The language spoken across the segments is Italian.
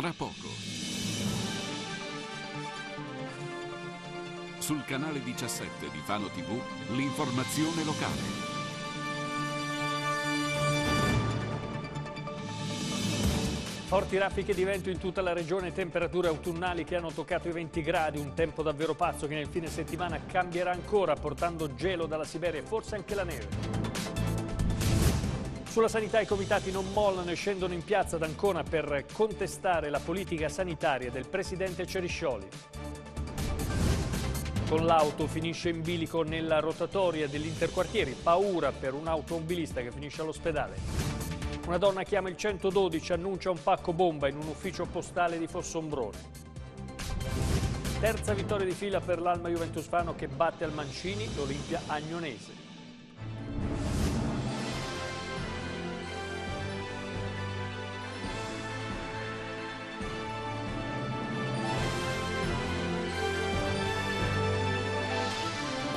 tra poco. Sul canale 17 di Fano TV, l'informazione locale. Forti raffiche di vento in tutta la regione, temperature autunnali che hanno toccato i 20 gradi, un tempo davvero pazzo che nel fine settimana cambierà ancora portando gelo dalla Siberia e forse anche la neve. Sulla sanità i comitati non mollano e scendono in piazza ad Ancona per contestare la politica sanitaria del presidente Ceriscioli. Con l'auto finisce in bilico nella rotatoria dell'interquartieri, paura per un automobilista che finisce all'ospedale. Una donna chiama il 112 annuncia un pacco bomba in un ufficio postale di Fossombrone. Terza vittoria di fila per l'Alma Juventus Fano che batte al Mancini l'Olimpia Agnonese.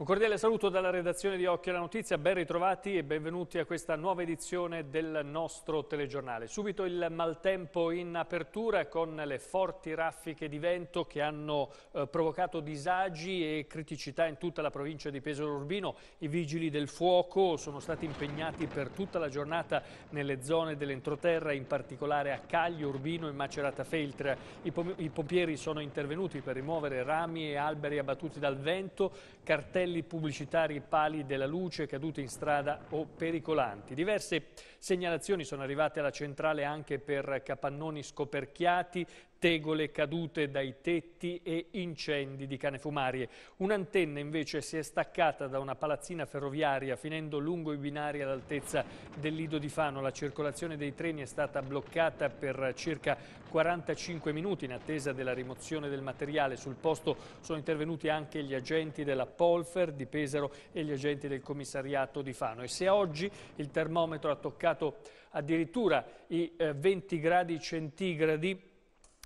Un cordiale saluto dalla redazione di Occhio alla Notizia, ben ritrovati e benvenuti a questa nuova edizione del nostro telegiornale. Subito il maltempo in apertura con le forti raffiche di vento che hanno eh, provocato disagi e criticità in tutta la provincia di Pesaro Urbino. I vigili del fuoco sono stati impegnati per tutta la giornata nelle zone dell'entroterra, in particolare a Caglio, Urbino e Macerata Feltre. I, pom i pompieri sono intervenuti per rimuovere rami e alberi abbattuti dal vento, cartelli cartelli pubblicitari pali della luce cadute in strada o pericolanti. Diverse segnalazioni sono arrivate alla centrale anche per capannoni scoperchiati, tegole cadute dai tetti e incendi di canefumarie. Un'antenna invece si è staccata da una palazzina ferroviaria finendo lungo i binari all'altezza del Lido di Fano. La circolazione dei treni è stata bloccata per circa 45 minuti in attesa della rimozione del materiale. Sul posto sono intervenuti anche gli agenti della Polfer di Pesaro e gli agenti del commissariato di Fano. E se oggi il termometro ha toccato addirittura i 20 eh, gradi centigradi,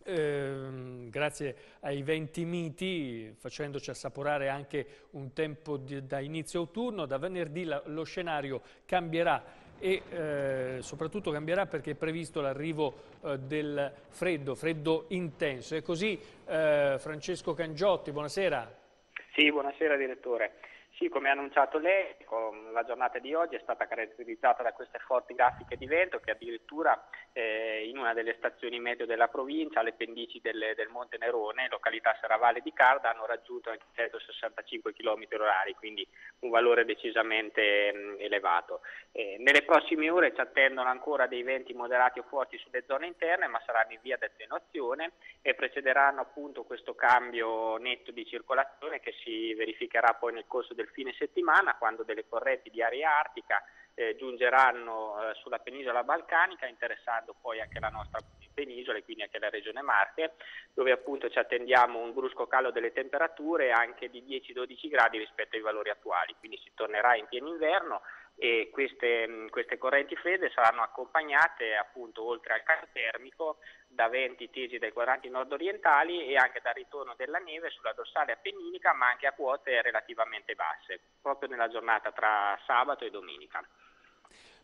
Ehm, grazie ai venti miti, facendoci assaporare anche un tempo di, da inizio autunno, da venerdì la, lo scenario cambierà e eh, soprattutto cambierà perché è previsto l'arrivo eh, del freddo, freddo intenso. E così eh, Francesco Cangiotti, buonasera. Sì, buonasera direttore. Sì, come ha annunciato lei, la giornata di oggi è stata caratterizzata da queste forti grafiche di vento che addirittura eh, in una delle stazioni medio della provincia, alle pendici del, del Monte Nerone, località Saravale di Carda, hanno raggiunto anche 165 km orari, quindi un valore decisamente mh, mm, elevato. Eh, nelle prossime ore ci attendono ancora dei venti moderati o forti sulle zone interne, ma saranno in via di attenuazione e precederanno appunto questo cambio netto di circolazione che si verificherà poi nel corso del il fine settimana quando delle correnti di aria artica eh, giungeranno eh, sulla penisola balcanica interessando poi anche la nostra penisola e quindi anche la regione Marche, dove appunto ci attendiamo un brusco calo delle temperature anche di 10-12 gradi rispetto ai valori attuali quindi si tornerà in pieno inverno e queste, queste, correnti fredde saranno accompagnate appunto oltre al caldo termico da venti tesi dai quadranti nordorientali e anche dal ritorno della neve sulla dorsale appenninica ma anche a quote relativamente basse, proprio nella giornata tra sabato e domenica.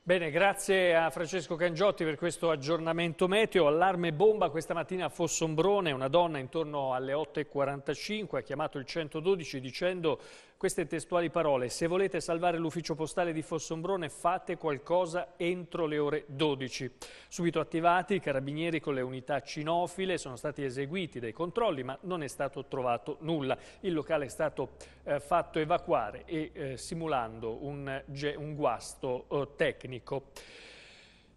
Bene, grazie a Francesco Cangiotti per questo aggiornamento meteo. Allarme bomba questa mattina a Fossombrone, una donna intorno alle 8.45 ha chiamato il 112 dicendo queste testuali parole. Se volete salvare l'ufficio postale di Fossombrone fate qualcosa entro le ore 12. Subito attivati i carabinieri con le unità cinofile, sono stati eseguiti dei controlli ma non è stato trovato nulla. Il locale è stato eh, fatto evacuare e eh, simulando un, un guasto eh, tecnico.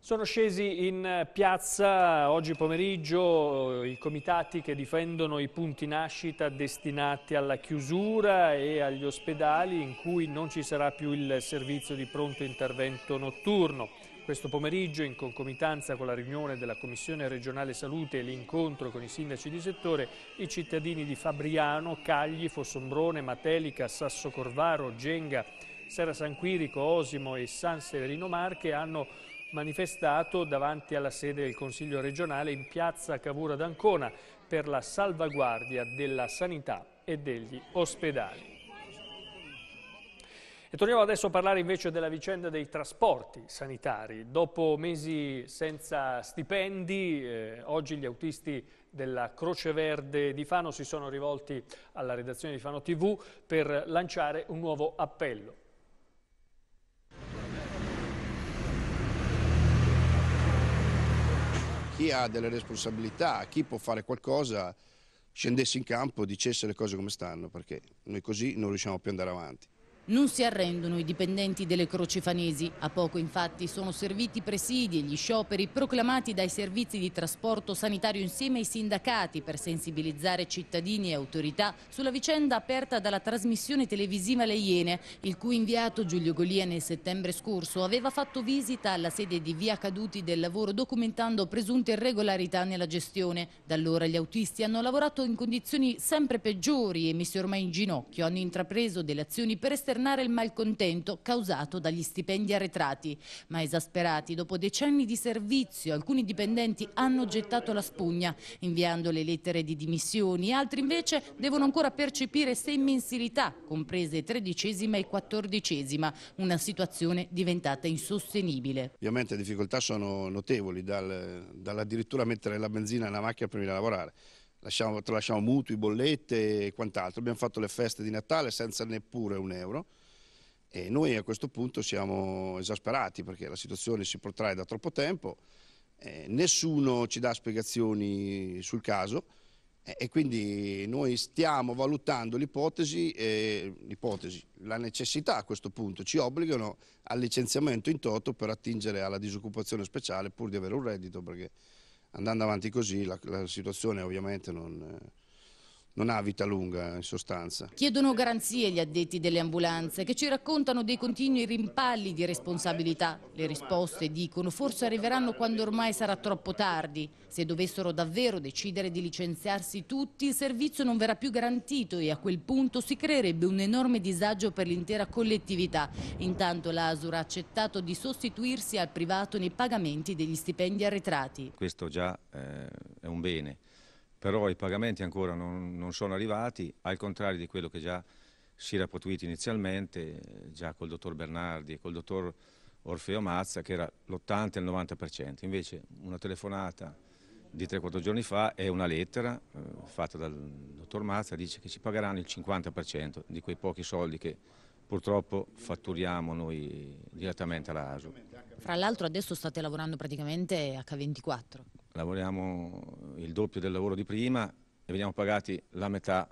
Sono scesi in eh, piazza oggi pomeriggio eh, i comitati che difendono i punti nascita destinati alla chiusura e agli ospedali in cui non ci sarà più il servizio di pronto intervento notturno. Questo pomeriggio, in concomitanza con la riunione della Commissione regionale salute e l'incontro con i sindaci di settore, i cittadini di Fabriano, Cagli, Fossombrone, Matelica, Sasso Corvaro, Genga, Serra San Quirico, Osimo e San Severino Marche hanno manifestato davanti alla sede del Consiglio regionale in piazza Cavura d'Ancona per la salvaguardia della sanità e degli ospedali. E torniamo adesso a parlare invece della vicenda dei trasporti sanitari. Dopo mesi senza stipendi, eh, oggi gli autisti della Croce Verde di Fano si sono rivolti alla redazione di Fano TV per lanciare un nuovo appello. chi ha delle responsabilità, chi può fare qualcosa, scendesse in campo, e dicesse le cose come stanno, perché noi così non riusciamo più ad andare avanti. Non si arrendono i dipendenti delle croci fanesi. A poco infatti sono serviti i presidi e gli scioperi proclamati dai servizi di trasporto sanitario insieme ai sindacati per sensibilizzare cittadini e autorità sulla vicenda aperta dalla trasmissione televisiva Le Iene, il cui inviato Giulio Golia nel settembre scorso aveva fatto visita alla sede di Via Caduti del Lavoro documentando presunte irregolarità nella gestione. Da allora gli autisti hanno lavorato in condizioni sempre peggiori e messi ormai in ginocchio, hanno intrapreso delle azioni per esterno esternare il malcontento causato dagli stipendi arretrati. Ma esasperati, dopo decenni di servizio, alcuni dipendenti hanno gettato la spugna, inviando le lettere di dimissioni, altri invece devono ancora percepire sei mensilità, comprese tredicesima e quattordicesima, una situazione diventata insostenibile. Ovviamente le difficoltà sono notevoli, dal, dall'addirittura mettere la benzina nella macchina prima di lavorare lasciamo, tralasciamo mutui, bollette e quant'altro. Abbiamo fatto le feste di Natale senza neppure un euro e noi a questo punto siamo esasperati perché la situazione si protrae da troppo tempo, eh, nessuno ci dà spiegazioni sul caso eh, e quindi noi stiamo valutando l'ipotesi, eh, la necessità a questo punto ci obbligano al licenziamento in toto per attingere alla disoccupazione speciale pur di avere un reddito perché andando avanti così la, la situazione ovviamente non eh, non ha vita lunga in sostanza. Chiedono garanzie gli addetti delle ambulanze che ci raccontano dei continui rimpalli di responsabilità. Le risposte, dicono, forse arriveranno quando ormai sarà troppo tardi. Se dovessero davvero decidere di licenziarsi tutti, il servizio non verrà più garantito e a quel punto si creerebbe un enorme disagio per l'intera collettività. Intanto l'Asura ha accettato di sostituirsi al privato nei pagamenti degli stipendi arretrati. Questo già eh, è un bene però i pagamenti ancora non, non sono arrivati, al contrario di quello che già si era potuito inizialmente, già col dottor Bernardi e col dottor Orfeo Mazza, che era l'80 e il 90%. Invece una telefonata di 3-4 giorni fa è una lettera eh, fatta dal dottor Mazza, dice che ci pagheranno il 50% di quei pochi soldi che purtroppo fatturiamo noi direttamente alla ASU. Fra l'altro adesso state lavorando praticamente H24 lavoriamo il doppio del lavoro di prima e veniamo pagati la metà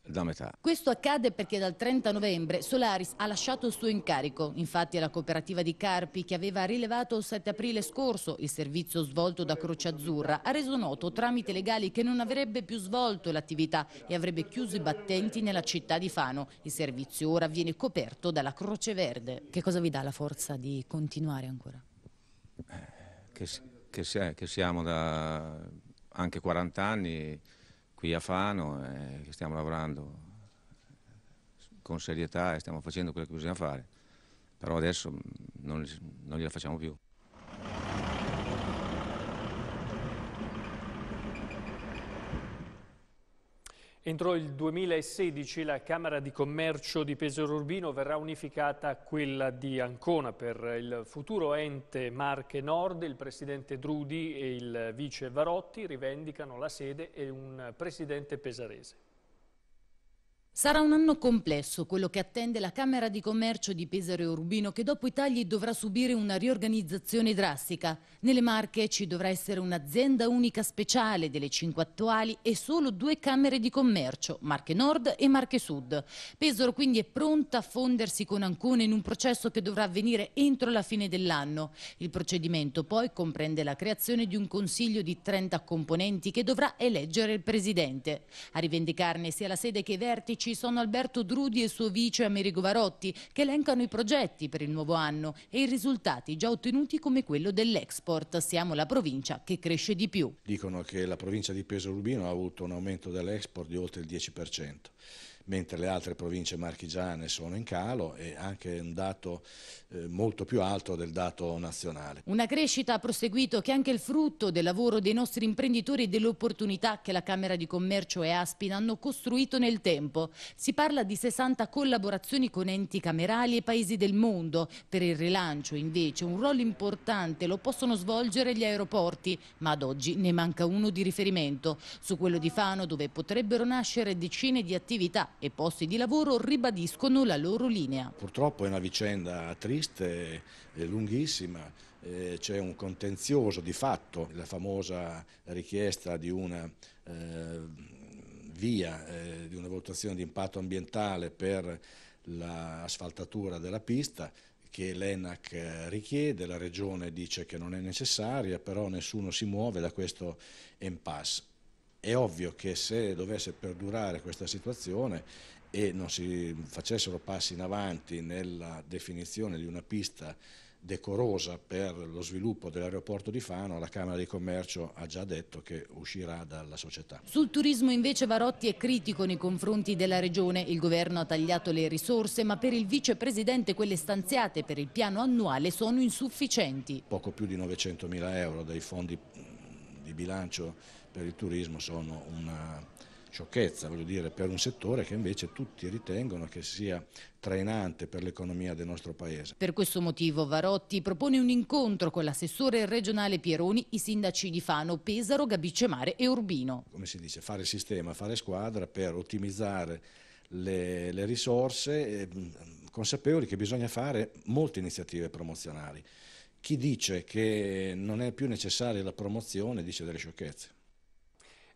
da metà. Questo accade perché dal 30 novembre Solaris ha lasciato il suo incarico. Infatti è la cooperativa di Carpi, che aveva rilevato il 7 aprile scorso il servizio svolto da Croce Azzurra, ha reso noto tramite legali che non avrebbe più svolto l'attività e avrebbe chiuso i battenti nella città di Fano. Il servizio ora viene coperto dalla Croce Verde. Che cosa vi dà la forza di continuare ancora? Eh, che, che, si- che siamo da anche 40 anni qui a Fano e eh, che stiamo lavorando con serietà e stiamo facendo quello che bisogna fare, però adesso non, non gliela facciamo più. Entro il 2016 la Camera di Commercio di Pesaro Urbino verrà unificata a quella di Ancona per il futuro ente Marche Nord. Il presidente Drudi e il vice Varotti rivendicano la sede e un presidente pesarese. Sarà un anno complesso quello che attende la Camera di Commercio di Pesaro e Urbino che dopo i tagli dovrà subire una riorganizzazione drastica. Nelle Marche ci dovrà essere un'azienda unica speciale delle cinque attuali e solo due Camere di Commercio, Marche Nord e Marche Sud. Pesaro quindi è pronta a fondersi con Ancona in un processo che dovrà avvenire entro la fine dell'anno. Il procedimento poi comprende la creazione di un consiglio di 30 componenti che dovrà eleggere il Presidente. A rivendicarne sia la sede che i vertici sindaci sono Alberto Drudi e suo vice Amerigo Varotti che elencano i progetti per il nuovo anno e i risultati già ottenuti come quello dell'export. Siamo la provincia che cresce di più. Dicono che la provincia di Peso Rubino ha avuto un aumento dell'export di oltre il 10% mentre le altre province marchigiane sono in calo e anche un dato eh, molto più alto del dato nazionale. Una crescita ha proseguito che è anche il frutto del lavoro dei nostri imprenditori e delle opportunità che la Camera di Commercio e Aspin hanno costruito nel tempo. Si parla di 60 collaborazioni con enti camerali e paesi del mondo. Per il rilancio invece un ruolo importante lo possono svolgere gli aeroporti, ma ad oggi ne manca uno di riferimento. Su quello di Fano dove potrebbero nascere decine di attività e posti di lavoro ribadiscono la loro linea. Purtroppo è una vicenda triste, lunghissima, c'è un contenzioso di fatto, la famosa richiesta di una eh, via, eh, di una valutazione di impatto ambientale per l'asfaltatura della pista che l'ENAC richiede, la Regione dice che non è necessaria, però nessuno si muove da questo impasse. È ovvio che se dovesse perdurare questa situazione e non si facessero passi in avanti nella definizione di una pista decorosa per lo sviluppo dell'aeroporto di Fano, la Camera di Commercio ha già detto che uscirà dalla società. Sul turismo invece Varotti è critico nei confronti della Regione. Il governo ha tagliato le risorse, ma per il vicepresidente quelle stanziate per il piano annuale sono insufficienti. Poco più di 900 mila euro dei fondi di bilancio per il turismo sono una sciocchezza, voglio dire, per un settore che invece tutti ritengono che sia trainante per l'economia del nostro paese. Per questo motivo Varotti propone un incontro con l'assessore regionale Pieroni, i sindaci di Fano, Pesaro, Gabicemare e Urbino. Come si dice, fare sistema, fare squadra per ottimizzare le, le risorse, eh, consapevoli che bisogna fare molte iniziative promozionali. Chi dice che non è più necessaria la promozione dice delle sciocchezze.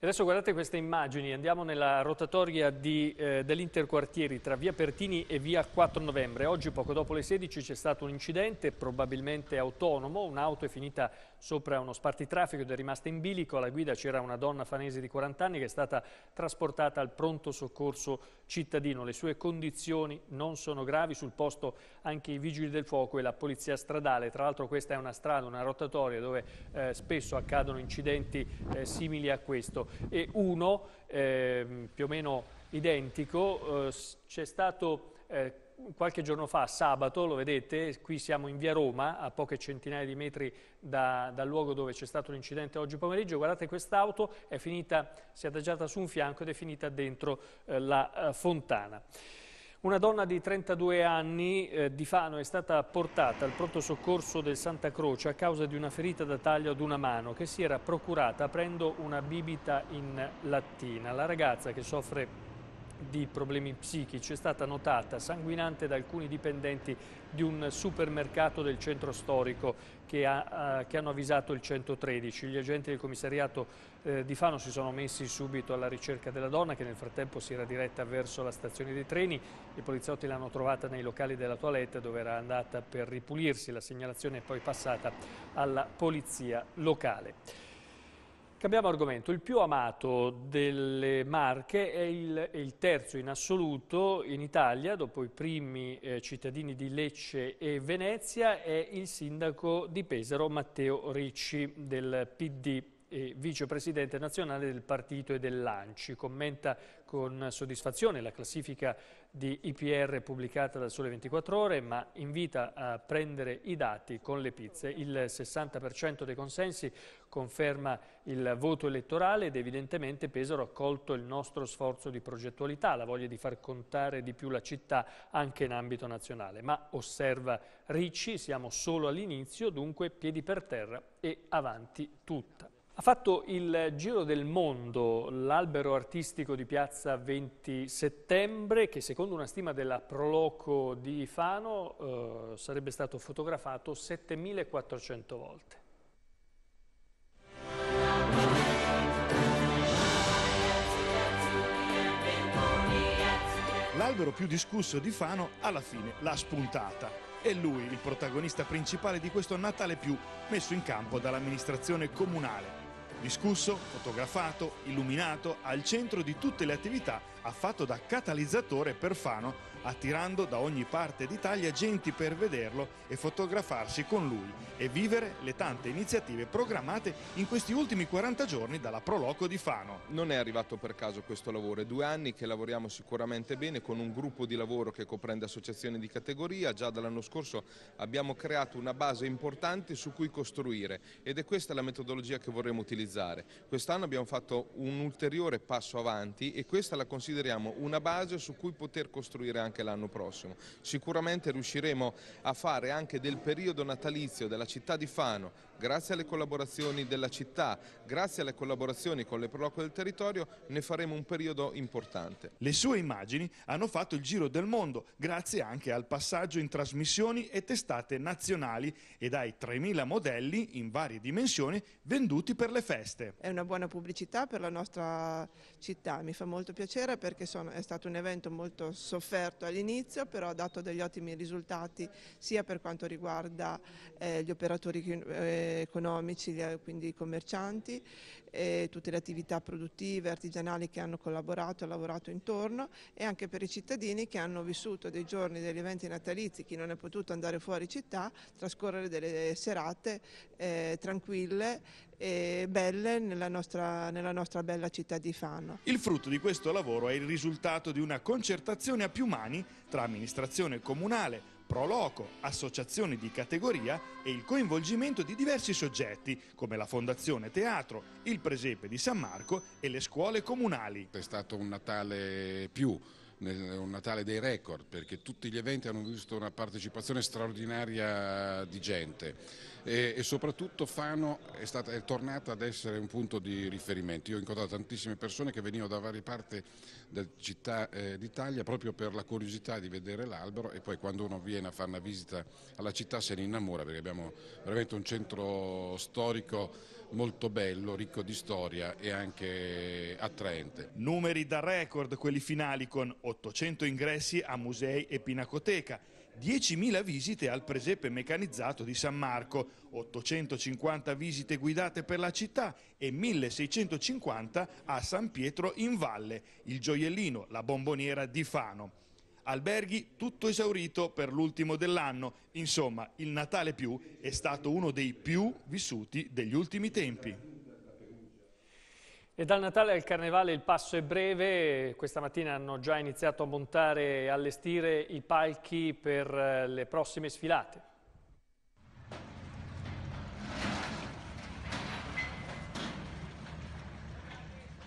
Adesso guardate queste immagini, andiamo nella rotatoria eh, dell'interquartieri tra via Pertini e via 4 novembre. Oggi poco dopo le 16 c'è stato un incidente, probabilmente autonomo, un'auto è finita sopra uno spartitraffico ed è rimasta in bilico, alla guida c'era una donna fanese di 40 anni che è stata trasportata al pronto soccorso cittadino. Le sue condizioni non sono gravi, sul posto anche i vigili del fuoco e la polizia stradale. Tra l'altro questa è una strada, una rotatoria dove eh, spesso accadono incidenti eh, simili a questo. E uno, eh, più o meno identico, eh, c'è stato eh, qualche giorno fa, sabato, lo vedete, qui siamo in via Roma, a poche centinaia di metri da, dal luogo dove c'è stato l'incidente oggi pomeriggio, guardate quest'auto è finita, si è adagiata su un fianco ed è finita dentro eh, la eh, fontana. Una donna di 32 anni eh, di Fano è stata portata al pronto soccorso del Santa Croce a causa di una ferita da taglio ad una mano che si era procurata aprendo una bibita in lattina. La ragazza che soffre di problemi psichici è stata notata sanguinante da alcuni dipendenti di un supermercato del centro storico che, ha, eh, che hanno avvisato il 113. Gli agenti del commissariato eh, di Fano si sono messi subito alla ricerca della donna che nel frattempo si era diretta verso la stazione dei treni. I poliziotti l'hanno trovata nei locali della toilette dove era andata per ripulirsi. La segnalazione è poi passata alla polizia locale. Cambiamo argomento. Il più amato delle marche è il, è il terzo in assoluto in Italia, dopo i primi eh, cittadini di Lecce e Venezia, è il sindaco di Pesaro Matteo Ricci del PD e vicepresidente nazionale del partito e dell'ANCI. Commenta con soddisfazione la classifica di IPR pubblicata dal Sole 24 Ore, ma invita a prendere i dati con le pizze. Il 60% dei consensi conferma il voto elettorale ed evidentemente Pesaro ha colto il nostro sforzo di progettualità, la voglia di far contare di più la città anche in ambito nazionale. Ma osserva Ricci, siamo solo all'inizio, dunque piedi per terra e avanti tutta fatto il giro del mondo l'albero artistico di piazza 20 settembre che secondo una stima della Proloco di Fano eh, sarebbe stato fotografato 7400 volte. L'albero più discusso di Fano alla fine l'ha spuntata. È lui il protagonista principale di questo Natale più messo in campo dall'amministrazione comunale discusso, fotografato, illuminato, al centro di tutte le attività ha fatto da catalizzatore per Fano, attirando da ogni parte d'Italia genti per vederlo e fotografarsi con lui e vivere le tante iniziative programmate in questi ultimi 40 giorni dalla Proloco di Fano. Non è arrivato per caso questo lavoro, è due anni che lavoriamo sicuramente bene con un gruppo di lavoro che comprende associazioni di categoria, già dall'anno scorso abbiamo creato una base importante su cui costruire ed è questa la metodologia che vorremmo utilizzare. Quest'anno abbiamo fatto un ulteriore passo avanti e questa la considerazione consideriamo una base su cui poter costruire anche l'anno prossimo. Sicuramente riusciremo a fare anche del periodo natalizio della città di Fano Grazie alle collaborazioni della città, grazie alle collaborazioni con le parrocchie del territorio, ne faremo un periodo importante. Le sue immagini hanno fatto il giro del mondo, grazie anche al passaggio in trasmissioni e testate nazionali e ai 3.000 modelli in varie dimensioni venduti per le feste. È una buona pubblicità per la nostra città, mi fa molto piacere perché sono, è stato un evento molto sofferto all'inizio, però ha dato degli ottimi risultati sia per quanto riguarda eh, gli operatori che, eh, economici, eh, quindi i commercianti, tutte le attività produttive, artigianali che hanno collaborato e lavorato intorno e anche per i cittadini che hanno vissuto dei giorni degli eventi natalizi, chi non è potuto andare fuori città, trascorrere delle serate eh, tranquille e belle nella nostra, nella nostra bella città di Fano. Il frutto di questo lavoro è il risultato di una concertazione a più mani tra amministrazione comunale, pro loco, associazioni di categoria e il coinvolgimento di diversi soggetti come la Fondazione Teatro, il Presepe di San Marco e le scuole comunali. È stato un Natale più un Natale dei record perché tutti gli eventi hanno visto una partecipazione straordinaria di gente e, e soprattutto Fano è, stata, è, tornata ad essere un punto di riferimento. Io ho incontrato tantissime persone che venivano da varie parti della città eh, d'Italia proprio per la curiosità di vedere l'albero e poi quando uno viene a fare una visita alla città se ne innamora perché abbiamo veramente un centro storico molto bello, ricco di storia e anche attraente. Numeri da record quelli finali con 800 ingressi a musei e pinacoteca, 10.000 visite al presepe meccanizzato di San Marco, 850 visite guidate per la città e 1650 a San Pietro in Valle, il gioiellino, la bomboniera di Fano alberghi tutto esaurito per l'ultimo dell'anno. Insomma, il Natale più è stato uno dei più vissuti degli ultimi tempi. E dal Natale al Carnevale il passo è breve, questa mattina hanno già iniziato a montare e allestire i palchi per eh, le prossime sfilate.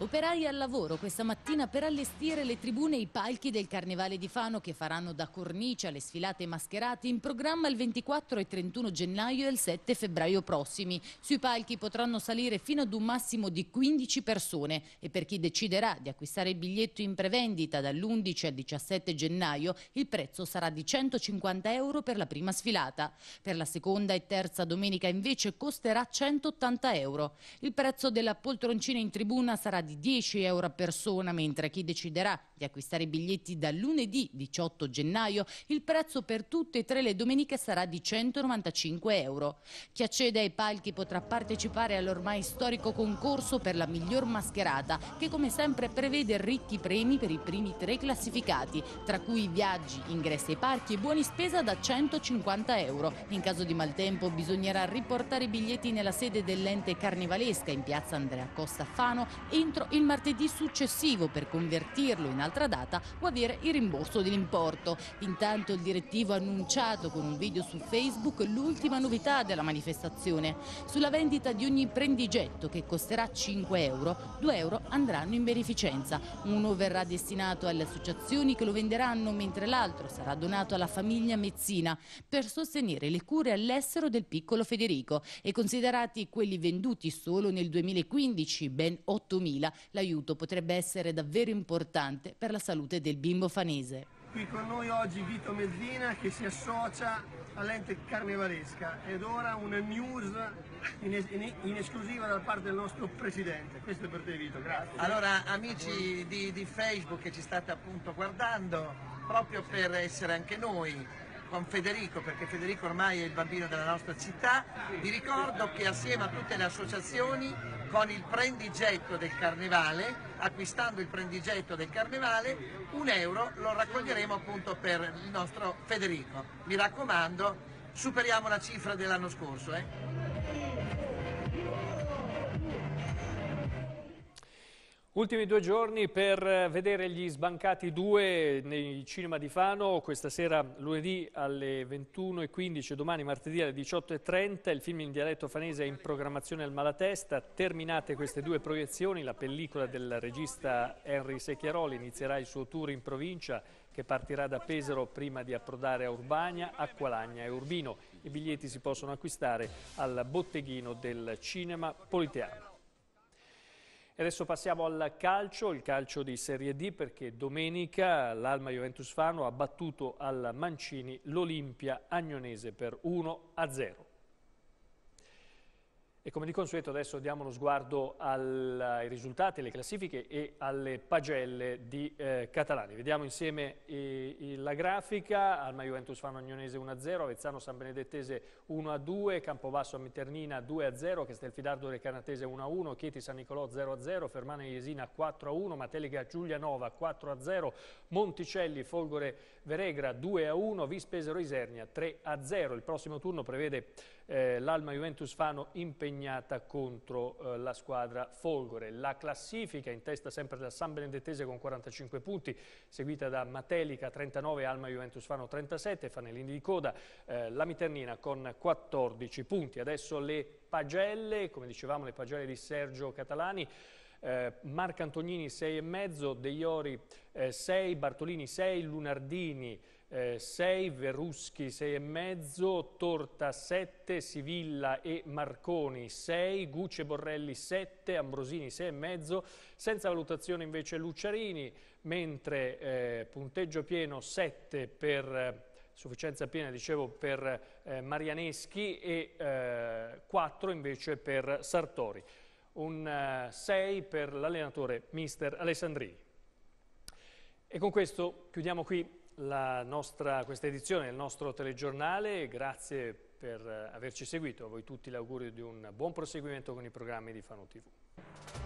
Operai al lavoro questa mattina per allestire le tribune e i palchi del Carnevale di Fano che faranno da cornice alle sfilate mascherate in programma il 24 e 31 gennaio e il 7 febbraio prossimi. Sui palchi potranno salire fino ad un massimo di 15 persone e per chi deciderà di acquistare il biglietto in prevendita dall'11 al 17 gennaio il prezzo sarà di 150 euro per la prima sfilata. Per la seconda e terza domenica invece costerà 180 euro. Il prezzo della poltroncina in tribuna sarà di 10 euro a persona, mentre chi deciderà di acquistare i biglietti da lunedì 18 gennaio, il prezzo per tutte e tre le domeniche sarà di 195 euro. Chi accede ai palchi potrà partecipare all'ormai storico concorso per la miglior mascherata, che come sempre prevede ricchi premi per i primi tre classificati, tra cui viaggi, ingressi ai parchi e buoni spesa da 150 euro. In caso di maltempo bisognerà riportare i biglietti nella sede dell'ente carnivalesca in piazza Andrea Costa Fano entro il martedì successivo per convertirlo in un'altra data può avere il rimborso dell'importo. Intanto il direttivo ha annunciato con un video su Facebook l'ultima novità della manifestazione. Sulla vendita di ogni prendigetto che costerà 5 euro, 2 euro andranno in beneficenza. Uno verrà destinato alle associazioni che lo venderanno, mentre l'altro sarà donato alla famiglia Mezzina per sostenere le cure all'estero del piccolo Federico e considerati quelli venduti solo nel 2015, ben 8.000, l'aiuto potrebbe essere davvero importante per la salute del bimbo fanese. Qui con noi oggi Vito Mezzina che si associa all'ente carnevalesca ed ora una news in, es in, esclusiva da parte del nostro presidente. Questo è per te Vito, grazie. Allora amici di, di Facebook che ci state appunto guardando, proprio per essere anche noi con Federico, perché Federico ormai è il bambino della nostra città, vi ricordo che assieme a tutte le associazioni con il prendigetto del carnevale, acquistando il prendigetto del carnevale, un euro lo raccoglieremo appunto per il nostro Federico. Mi raccomando, superiamo la cifra dell'anno scorso. Eh? Ultimi due giorni per eh, vedere gli sbancati 2 nei cinema di Fano, questa sera lunedì alle 21.15 domani martedì alle 18.30, il film in dialetto fanese è in programmazione al Malatesta, terminate queste due proiezioni, la pellicola del regista Henry Secchiaroli inizierà il suo tour in provincia che partirà da Pesaro prima di approdare a Urbania, Acqualagna e Urbino. I biglietti si possono acquistare al botteghino del cinema Politeano. E adesso passiamo al calcio, il calcio di Serie D perché domenica l'Alma Juventus Fano ha battuto al Mancini l'Olimpia Agnonese per 1-0. E come di consueto adesso diamo lo sguardo alla, ai risultati, alle classifiche e alle pagelle di eh, Catalani. Vediamo insieme i, i, la grafica, Alma Juventus Fano Agnonese 1-0, Avezzano San Benedettese 1-2, Campobasso Amiternina 2-0, Castelfidardo Recanatese 1-1, Chieti San Nicolò 0-0, Fermane Iesina 4-1, Matelica Giulianova 4-0, Monticelli Folgore 0 Veregra 2 a 1, Vispesero Isernia 3 a 0. Il prossimo turno prevede eh, l'Alma Juventus Fano impegnata contro eh, la squadra Folgore. La classifica in testa sempre la San Benedettese con 45 punti, seguita da Matelica 39, Alma Juventus Fano 37, Fanellini di Coda, eh, la Miternina con 14 punti. Adesso le pagelle, come dicevamo le pagelle di Sergio Catalani eh, Marco Antonini 6,5, De Iori 6, eh, Bartolini 6, Lunardini 6, eh, Veruschi 6,5, Torta 7, Sivilla e Marconi 6, Gucce Borrelli 7, Ambrosini 6,5, senza valutazione invece Lucciarini, mentre eh, punteggio pieno 7 per eh, sufficienza piena, dicevo, per eh, Marianeschi e eh, 4 invece per Sartori un 6 eh, per l'allenatore mister Alessandrini. E con questo chiudiamo qui nostra, questa edizione del nostro telegiornale, grazie per eh, averci seguito, a voi tutti l'augurio di un buon proseguimento con i programmi di Fano TV.